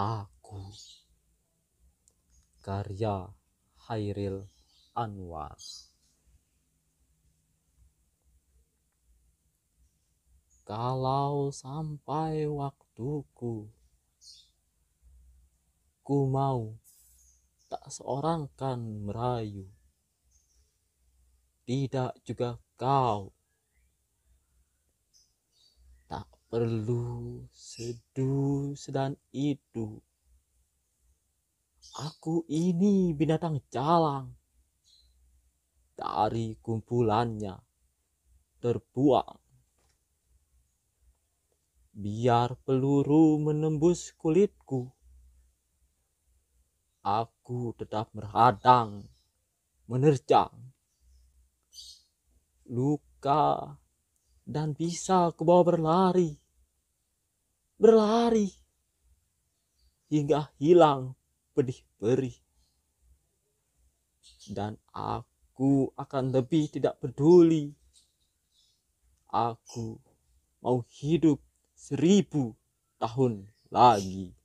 aku karya Hairil Anwar Kalau sampai waktuku ku mau tak seorang kan merayu tidak juga kau tak perlu seduh sedang itu. Aku ini binatang jalang. Dari kumpulannya terbuang. Biar peluru menembus kulitku. Aku tetap merhadang, menerjang. Luka dan bisa ke bawah berlari. Berlari hingga hilang pedih perih. Dan aku akan lebih tidak peduli. Aku mau hidup seribu tahun lagi.